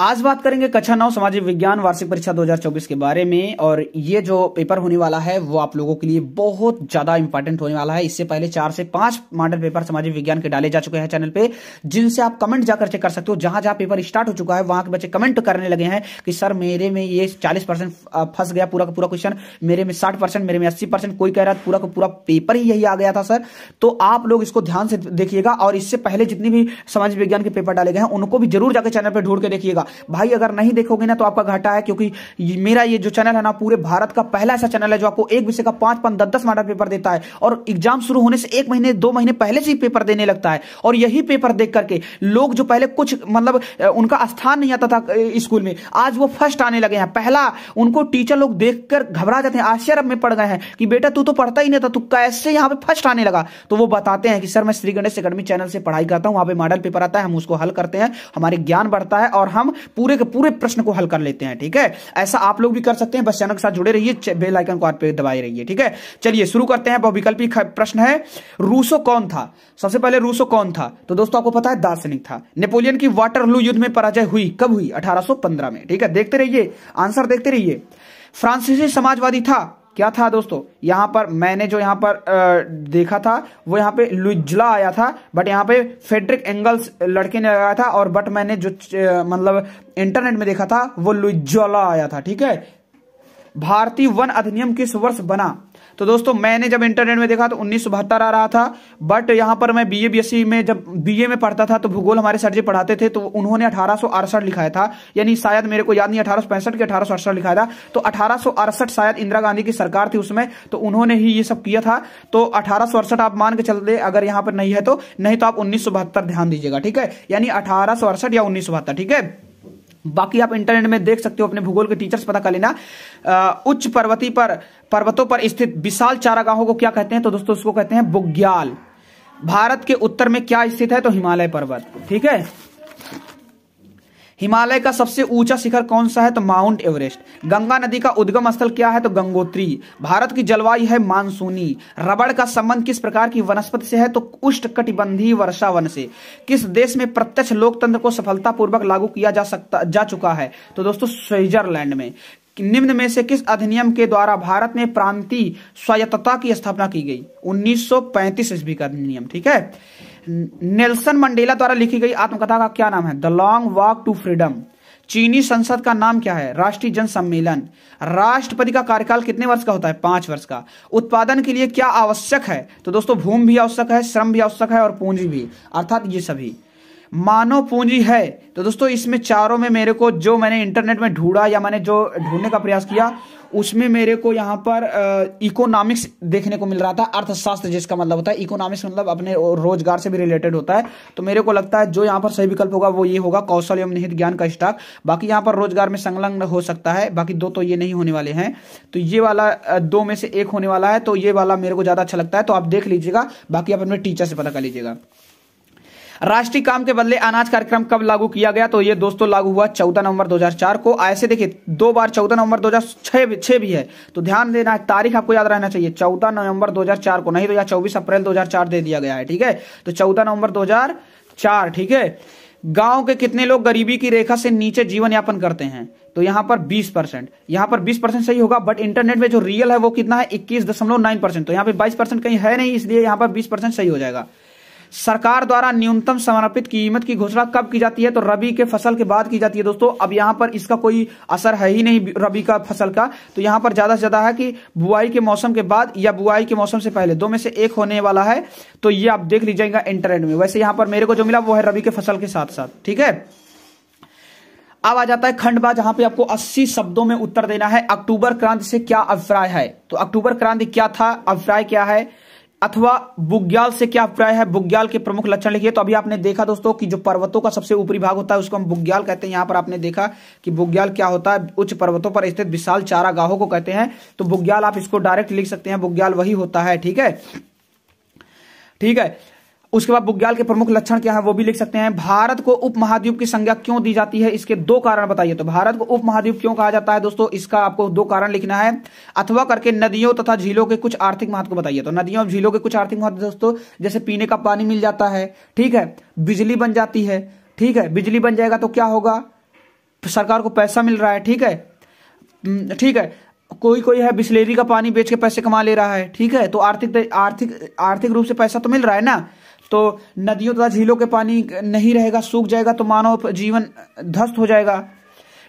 आज बात करेंगे कक्षा नौ सामाजिक विज्ञान वार्षिक परीक्षा 2024 के बारे में और ये जो पेपर होने वाला है वो आप लोगों के लिए बहुत ज्यादा इंपॉर्टेंट होने वाला है इससे पहले चार से पांच मॉडल पेपर सामाजिक विज्ञान के डाले जा चुके हैं चैनल पे जिनसे आप कमेंट जाकर चेक कर सकते हो जहां जहां पेपर स्टार्ट हो चुका है वहां के बच्चे कमेंट करने लगे हैं कि सर मेरे में ये चालीस फंस गया पूरा का पूरा क्वेश्चन मेरे में साठ मेरे में अस्सी कोई कह रहा है पूरा का पूरा पेपर ही यही आ गया था सर तो आप लोग इसको ध्यान से देखिएगा और इससे पहले जितने भी सामाजिक विज्ञान के पेपर डाले गए हैं उनको भी जरूर जाकर चैनल पर ढूंढ के देखिएगा होगा भाई अगर नहीं देखोगे ना तो आपका घाटा है क्योंकि मेरा ये जो चैनल है ना पूरे भारत का पहला ऐसा चैनल है जो आपको एक विषय का पांच पांच दस दस मार्टर पेपर देता है और एग्जाम शुरू होने से एक महीने दो महीने पहले से ही पेपर देने लगता है और यही पेपर देख करके लोग जो पहले कुछ मतलब उनका स्थान नहीं आता था स्कूल में आज वो फर्स्ट आने लगे हैं पहला उनको टीचर लोग देखकर घबरा जाते हैं आश्चर्य में पड़ गए हैं कि बेटा तू तो पढ़ता ही नहीं था तू कैसे यहाँ पे फर्स्ट आने लगा तो वो बताते हैं कि सर मैं श्री गणेश अकेडमी चैनल से पढ़ाई करता हूँ वहां पे मॉडल पेपर आता है हम उसको हल करते हैं हमारे ज्ञान बढ़ता है और हम पूरे के पूरे प्रश्न को हल कर लेते हैं ठीक है ऐसा आप लोग भी कर सकते हैं बस चैनल के साथ जुड़े रहिए बेल आइकन को आप दबाए रहिए ठीक है चलिए शुरू करते हैं बहुविकल्पी प्रश्न है रूसो कौन था सबसे पहले रूसो कौन था तो दोस्तों आपको पता है दार्शनिक था नेपोलियन की वाटर युद्ध में पराजय हुई कब हुई अठारह में ठीक है देखते रहिए आंसर देखते रहिए फ्रांसीसी समाजवादी था क्या था दोस्तों यहाँ पर मैंने जो यहाँ पर आ, देखा था वो यहाँ पे लुजला आया था बट यहाँ पे फेडरिक एंगल्स लड़के ने लगाया था और बट मैंने जो मतलब इंटरनेट में देखा था वो लुजला आया था ठीक है भारतीय वन अधिनियम किस वर्ष बना तो दोस्तों मैंने जब इंटरनेट में देखा तो उन्नीस आ रहा था बट यहाँ पर मैं बी ए में जब बी में पढ़ता था तो भूगोल हमारे सर जी पढ़ाते थे तो उन्होंने अठारह लिखाया था यानी शायद मेरे को याद नहीं अठारह के अठारह लिखाया था तो अठारह शायद इंदिरा गांधी की सरकार थी उसमें तो उन्होंने ही ये सब किया था तो अठारह आप मान के चलते अगर यहाँ पर नहीं है तो नहीं तो आप उन्नीस ध्यान दीजिएगा ठीक है यानी अठारह या उन्नीस ठीक है बाकी आप इंटरनेट में देख सकते हो अपने भूगोल के टीचर्स पता कर लेना उच्च पर्वती पर पर्वतों पर स्थित विशाल चारागाहों को क्या कहते हैं तो दोस्तों उसको कहते हैं बुग्याल भारत के उत्तर में क्या स्थित है तो हिमालय पर्वत ठीक है हिमालय का सबसे ऊंचा शिखर कौन सा है तो माउंट एवरेस्ट गंगा नदी का उद्गम स्थल क्या है तो गंगोत्री भारत की जलवायु है मानसूनी रबड़ का संबंध किस प्रकार की वनस्पति से है तो उष्ट कटिबंधी वर्षा वन से किस देश में प्रत्यक्ष लोकतंत्र को सफलतापूर्वक लागू किया जा सकता जा चुका है तो दोस्तों स्विट्जरलैंड में निम्न में से किस अधिनियम के द्वारा भारत में प्रांति स्वायत्तता की स्थापना की गई उन्नीस सौ ईस्वी का अधिनियम ठीक है नेल्सन मंडेला द्वारा लिखी गई आत्मकथा का क्या नाम है the long walk to freedom चीनी संसद का नाम क्या है राष्ट्रीय जन सम्मेलन राष्ट्रपति का कार्यकाल कितने वर्ष का होता है पांच वर्ष का उत्पादन के लिए क्या आवश्यक है तो दोस्तों भूमि भी आवश्यक है श्रम भी आवश्यक है और पूंजी भी अर्थात ये सभी मानव पूंजी है तो दोस्तों इसमें चारों में मेरे को जो मैंने इंटरनेट में ढूंढा या मैंने जो ढूंढने का प्रयास किया उसमें मेरे को यहाँ पर इकोनॉमिक्स देखने को मिल रहा था अर्थशास्त्र जिसका मतलब होता है इकोनॉमिक्स मतलब अपने रोजगार से भी रिलेटेड होता है तो मेरे को लगता है जो यहाँ पर सही विकल्प होगा वो ये होगा कौशल एवं निहित ज्ञान का स्टॉक बाकी यहाँ पर रोजगार में संलग्न हो सकता है बाकी दो तो ये नहीं होने वाले हैं तो ये वाला दो में से एक होने वाला है तो ये वाला मेरे को ज्यादा अच्छा लगता है तो आप देख लीजिएगा बाकी आप अपने टीचर से पता कर लीजिएगा राष्ट्रीय काम के बदले अनाज कार्यक्रम कब लागू किया गया तो ये दोस्तों लागू हुआ चौदह नवंबर 2004 को ऐसे देखिए दो बार चौदह नवंबर 2006 भी छह भी है तो ध्यान देना है तारीख आपको याद रहना चाहिए चौदह नवंबर 2004 को नहीं तो यहाँ चौबीस अप्रैल 2004 दे दिया गया है ठीक है तो चौदह नवंबर 2004 ठीक है गांव के कितने लोग गरीबी की रेखा से नीचे जीवन यापन करते हैं तो यहां पर 20 परसेंट यहां पर 20 परसेंट सही होगा बट इंटरनेट में जो रियल है वो कितना है इक्कीस दशमलव नाइन परसेंट तो यहां पर 22 परसेंट कहीं है नहीं इसलिए यहां पर 20 परसेंट सही हो जाएगा सरकार द्वारा न्यूनतम समर्पित कीमत की घोषणा कब की जाती है तो रबी के फसल के बाद की जाती है दोस्तों अब यहां पर इसका कोई असर है ही नहीं रबी का फसल का तो यहां पर ज्यादा से ज्यादा है कि बुआई के मौसम के बाद या बुआई के मौसम से पहले दो में से एक होने वाला है तो ये आप देख लीजिएगा इंटरनेट में वैसे यहां पर मेरे को जो मिला वो है रबी के फसल के साथ साथ ठीक है अब आ जाता है खंडवा जहां पे आपको 80 शब्दों में उत्तर देना है अक्टूबर क्रांति से क्या अभिप्राय है तो अक्टूबर क्रांति क्या था अभिप्राय क्या है अथवा बुग्याल से क्या अभिप्राय है बुग्याल के प्रमुख लक्षण लिखिए तो अभी आपने देखा दोस्तों कि जो पर्वतों का सबसे ऊपरी भाग होता है उसको हम बुग्याल कहते हैं यहां पर आपने देखा कि बुग्याल क्या होता है उच्च पर्वतों पर स्थित विशाल चारागाहों को कहते हैं तो बुग्याल आप इसको डायरेक्ट लिख सकते हैं बुग्याल वही होता है ठीक है ठीक है उसके बाद बुग्याल के प्रमुख लक्षण क्या है वो भी लिख सकते हैं भारत को उप महाद्वीप की संज्ञा क्यों दी जाती है इसके दो कारण बताइए तो भारत को उप महाद्वीप क्यों कहा जाता है दोस्तों इसका आपको दो कारण लिखना है अथवा करके नदियों तथा झीलों के कुछ आर्थिक महत्व को बताइए तो नदियों और झीलों के कुछ आर्थिक महत्व दोस्तों जैसे पीने का पानी मिल जाता है ठीक है बिजली बन जाती है ठीक है बिजली बन जाएगा तो क्या होगा सरकार को पैसा मिल रहा है ठीक है ठीक है कोई कोई है बिस्लेरी का पानी बेच के पैसे कमा ले रहा है ठीक है तो आर्थिक आर्थिक आर्थिक रूप से पैसा तो मिल रहा है ना तो नदियों तथा झीलों के पानी नहीं रहेगा सूख जाएगा तो मानव जीवन ध्वस्त हो जाएगा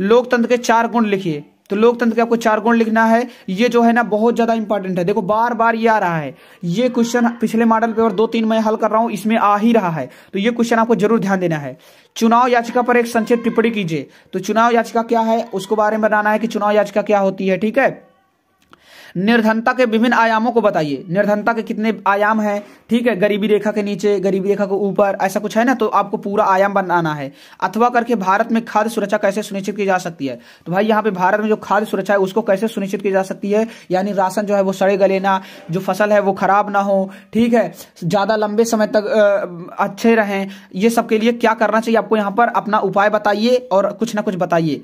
लोकतंत्र के चार गुण लिखिए तो लोकतंत्र के आपको चार गुण लिखना है ये जो है ना बहुत ज्यादा इंपॉर्टेंट है देखो बार बार ये आ रहा है ये क्वेश्चन पिछले मॉडल पेपर दो तीन मैं हल कर रहा हूं इसमें आ ही रहा है तो ये क्वेश्चन आपको जरूर ध्यान देना है चुनाव याचिका पर एक संक्षिप्त टिप्पणी कीजिए तो चुनाव याचिका क्या है उसको बारे में बनाना है कि चुनाव याचिका क्या होती है ठीक है निर्धनता के विभिन्न आयामों को बताइए निर्धनता के कितने आयाम हैं ठीक है गरीबी रेखा के नीचे गरीबी रेखा के ऊपर ऐसा कुछ है ना तो आपको पूरा आयाम बनाना है अथवा करके भारत में खाद्य सुरक्षा कैसे सुनिश्चित की जा सकती है तो भाई यहाँ पे भारत में जो खाद्य सुरक्षा है उसको कैसे सुनिश्चित की जा सकती है यानी राशन जो है वो सड़े गले ना जो फसल है वो खराब ना हो ठीक है ज्यादा लंबे समय तक अच्छे रहें ये सब के लिए क्या करना चाहिए आपको यहाँ पर अपना उपाय बताइए और कुछ ना कुछ बताइए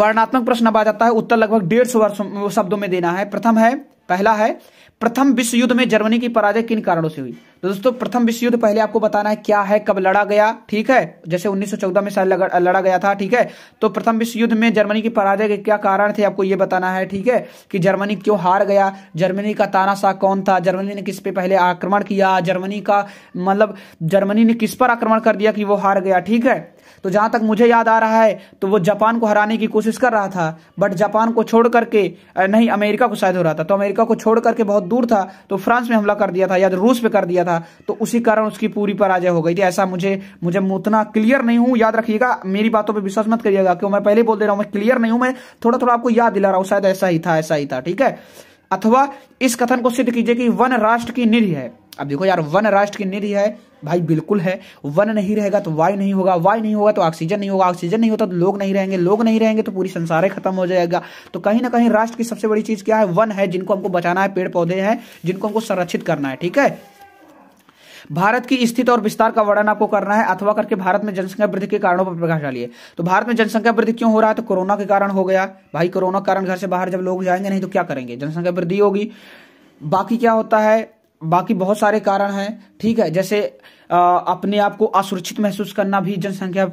वर्णात्मक प्रश्न अब आ जाता है उत्तर लगभग डेढ़ सौ शब्दों में देना है प्रथम है पहला है प्रथम विश्व युद्ध में जर्मनी की पराजय किन कारणों से हुई तो दोस्तों प्रथम विश्व युद्ध पहले आपको बताना है क्या है कब लड़ा गया ठीक है जैसे 1914 में शायद लड़ा गया था ठीक है तो प्रथम विश्व युद्ध में जर्मनी की पराजय के क्या कारण थे आपको यह बताना है ठीक है कि जर्मनी क्यों हार गया जर्मनी का तानाशाह कौन था जर्मनी ने किस पे पहले आक्रमण किया जर्मनी का मतलब जर्मनी ने किस पर आक्रमण कर दिया कि वो हार गया ठीक है तो जहां तक मुझे याद आ रहा है तो वो जापान को हराने की कोशिश कर रहा था बट जापान को छोड़ करके नहीं अमेरिका को शायद हो रहा था तो अमेरिका को छोड़ करके बहुत दूर था तो फ्रांस में हमला कर दिया था या तो रूस पे कर दिया था तो उसी कारण उसकी पूरी पराजय हो गई थी ऐसा मुझे मुझे उतना क्लियर नहीं हूँ याद रखिएगा मेरी बातों पर विश्वास मत करिएगा क्यों मैं पहले बोल दे रहा हूँ मैं क्लियर नहीं हूँ मैं थोड़ा थोड़ा आपको याद दिला रहा हूँ शायद ऐसा ही था ऐसा ही था ठीक है अथवा इस कथन को सिद्ध कीजिए कि वन राष्ट्र की निधि है अब देखो यार वन राष्ट्र की निधि है भाई बिल्कुल है वन नहीं रहेगा तो वायु नहीं होगा वायु नहीं होगा तो ऑक्सीजन नहीं होगा ऑक्सीजन नहीं होता तो लोग नहीं रहेंगे लोग नहीं रहेंगे तो पूरी संसार ही खत्म हो जाएगा तो कहीं ना कहीं राष्ट्र की सबसे बड़ी चीज क्या है वन है जिनको हमको बचाना है पेड़ पौधे हैं जिनको हमको संरक्षित करना है ठीक है भारत की स्थिति और विस्तार का वर्णन आपको करना है अथवा करके भारत में जनसंख्या वृद्धि के कारणों पर प्रकाश डालिए तो भारत में जनसंख्या वृद्धि क्यों हो रहा है तो कोरोना के कारण हो गया भाई कोरोना के कारण घर से बाहर जब लोग जाएंगे नहीं तो क्या करेंगे जनसंख्या वृद्धि होगी बाकी क्या होता है बाकी बहुत सारे कारण हैं ठीक है जैसे अपने आप को असुरक्षित महसूस करना भी जनसंख्या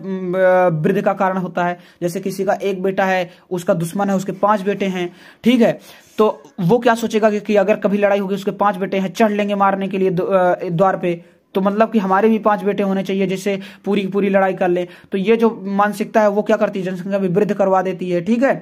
वृद्धि का कारण होता है जैसे किसी का एक बेटा है उसका दुश्मन है उसके पांच बेटे हैं ठीक है तो वो क्या सोचेगा कि, कि अगर कभी लड़ाई होगी उसके पांच बेटे हैं चढ़ लेंगे मारने के लिए द्वार पे तो मतलब कि हमारे भी पांच बेटे होने चाहिए जिससे पूरी की पूरी लड़ाई कर ले तो ये जो मानसिकता है वो क्या करती है जनसंख्या भी वृद्ध करवा देती है ठीक है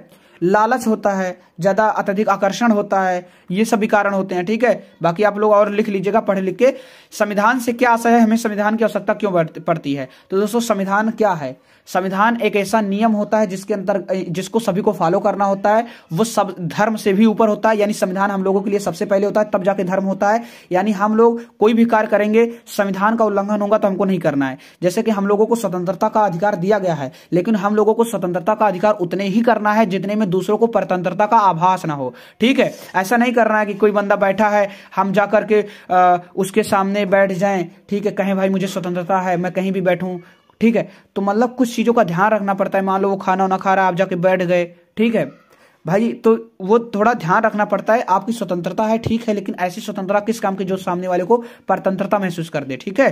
लालच होता है ज़्यादा अत्यधिक आकर्षण होता है ये सभी कारण होते हैं ठीक है बाकी आप लोग और लिख लीजिएगा पढ़ लिख के संविधान से क्या आशा है हमें संविधान की आवश्यकता क्यों पड़ती है तो दोस्तों संविधान क्या है संविधान एक ऐसा नियम होता है जिसके अंदर जिसको सभी को फॉलो करना होता है वो सब धर्म से भी ऊपर होता है यानी संविधान हम लोगों के लिए सबसे पहले होता है तब जाके धर्म होता है यानी हम लोग कोई भी कार्य करेंगे संविधान का उल्लंघन होगा तो हमको नहीं करना है जैसे कि हम लोगों को स्वतंत्रता का अधिकार दिया गया है लेकिन हम लोगों को स्वतंत्रता का अधिकार उतने ही करना है जितने में दूसरों को परतंत्रता का आभास ना हो ठीक है ऐसा नहीं करना है कि कोई बंदा बैठा है हम जा करके उसके सामने बैठ जाएं ठीक है कहें भाई मुझे स्वतंत्रता है मैं कहीं भी बैठूं ठीक है तो मतलब कुछ चीज़ों का ध्यान रखना पड़ता है मान लो वो खाना वाना खा रहा है आप जाके बैठ गए ठीक है भाई तो वो थोड़ा ध्यान रखना पड़ता है आपकी स्वतंत्रता है ठीक है लेकिन ऐसी स्वतंत्रता किस काम की जो सामने वाले को परतंत्रता महसूस कर दे ठीक है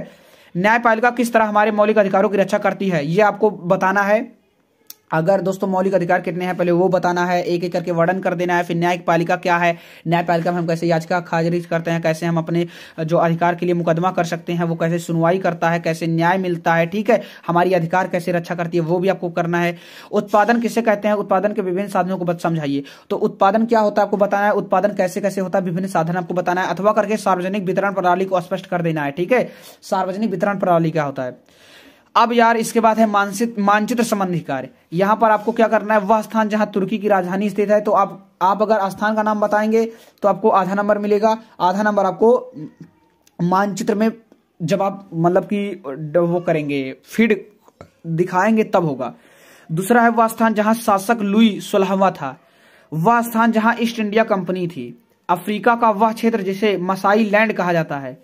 न्यायपालिका किस तरह हमारे मौलिक अधिकारों की रक्षा करती है ये आपको बताना है अगर दोस्तों मौलिक अधिकार कितने हैं पहले वो बताना है एक एक करके वर्णन कर देना है फिर न्यायिक पालिका क्या है न्यायपालिका में हम कैसे याचिका खारिज करते हैं कैसे हम अपने जो अधिकार के लिए मुकदमा कर सकते हैं वो कैसे सुनवाई करता है कैसे न्याय मिलता है ठीक है हमारी अधिकार कैसे रक्षा करती है वो भी आपको करना है उत्पादन किसे कहते हैं उत्पादन के विभिन्न साधनों को समझाइए तो उत्पादन क्या होता है आपको बताना है उत्पादन कैसे कैसे होता है विभिन्न साधन आपको बताना है अथवा करके सार्वजनिक वितरण प्रणाली को स्पष्ट कर देना है ठीक है सार्वजनिक वितरण प्रणाली क्या होता है अब यार इसके बाद है मानसित मानचित्र संबंधी कार्य यहां पर आपको क्या करना है वह स्थान जहां तुर्की की राजधानी स्थित है तो आप आप अगर स्थान का नाम बताएंगे तो आपको आधा नंबर मिलेगा आधा नंबर आपको मानचित्र में जब आप मतलब कि वो करेंगे फीड दिखाएंगे तब होगा दूसरा है वह स्थान जहां शासक लुई सोलहवा था वह स्थान जहां ईस्ट इंडिया कंपनी थी अफ्रीका का वह क्षेत्र जिसे मसाई लैंड कहा जाता है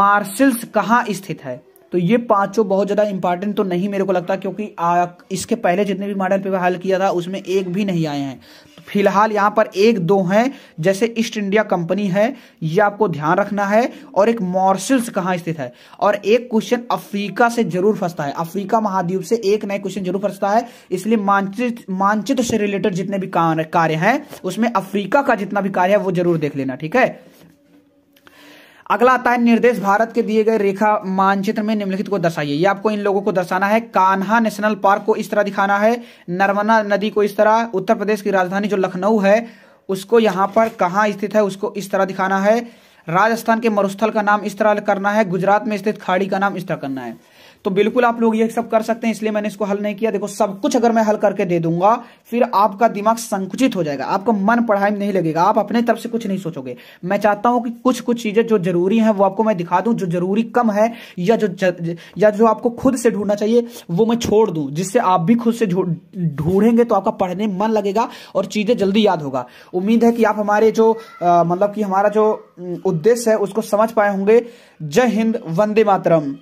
मार्शल्स कहाँ स्थित है तो ये पांचों बहुत ज़्यादा इंपॉर्टेंट तो नहीं मेरे को लगता क्योंकि आ, इसके पहले जितने भी मॉडल पेपर हल किया था उसमें एक भी नहीं आए हैं तो फिलहाल यहां पर एक दो हैं जैसे ईस्ट इंडिया कंपनी है ये आपको ध्यान रखना है और एक मॉर्शल्स कहाँ स्थित है और एक क्वेश्चन अफ्रीका से जरूर फंसता है अफ्रीका महाद्वीप से एक नए क्वेश्चन जरूर फंसता है इसलिए मानचित्र मानचित्र से रिलेटेड जितने भी कार्य हैं उसमें अफ्रीका का जितना भी कार्य है वो जरूर देख लेना ठीक है अगला आता है निर्देश भारत के दिए गए रेखा मानचित्र में निम्नलिखित को दर्शाइए ये आपको इन लोगों को दर्शाना है कान्हा नेशनल पार्क को इस तरह दिखाना है नर्मदा नदी को इस तरह उत्तर प्रदेश की राजधानी जो लखनऊ है उसको यहाँ पर कहाँ स्थित है उसको इस तरह दिखाना है राजस्थान के मरुस्थल का नाम इस तरह करना है गुजरात में स्थित खाड़ी का नाम इस तरह करना है तो बिल्कुल आप लोग ये सब कर सकते हैं इसलिए मैंने इसको हल नहीं किया देखो सब कुछ अगर मैं हल करके दे दूंगा फिर आपका दिमाग संकुचित हो जाएगा आपका मन पढ़ाई में नहीं लगेगा आप अपने तरफ से कुछ नहीं सोचोगे मैं चाहता हूं कि कुछ कुछ चीजें जो जरूरी है वो आपको मैं दिखा दूं जो जरूरी कम है या जो या जो आपको खुद से ढूंढना चाहिए वो मैं छोड़ दूं जिससे आप भी खुद से ढूंढेंगे तो आपका पढ़ने में मन लगेगा और चीजें जल्दी याद होगा उम्मीद है कि आप हमारे जो मतलब कि हमारा जो उद्देश्य है उसको समझ पाए होंगे जय हिंद वंदे मातरम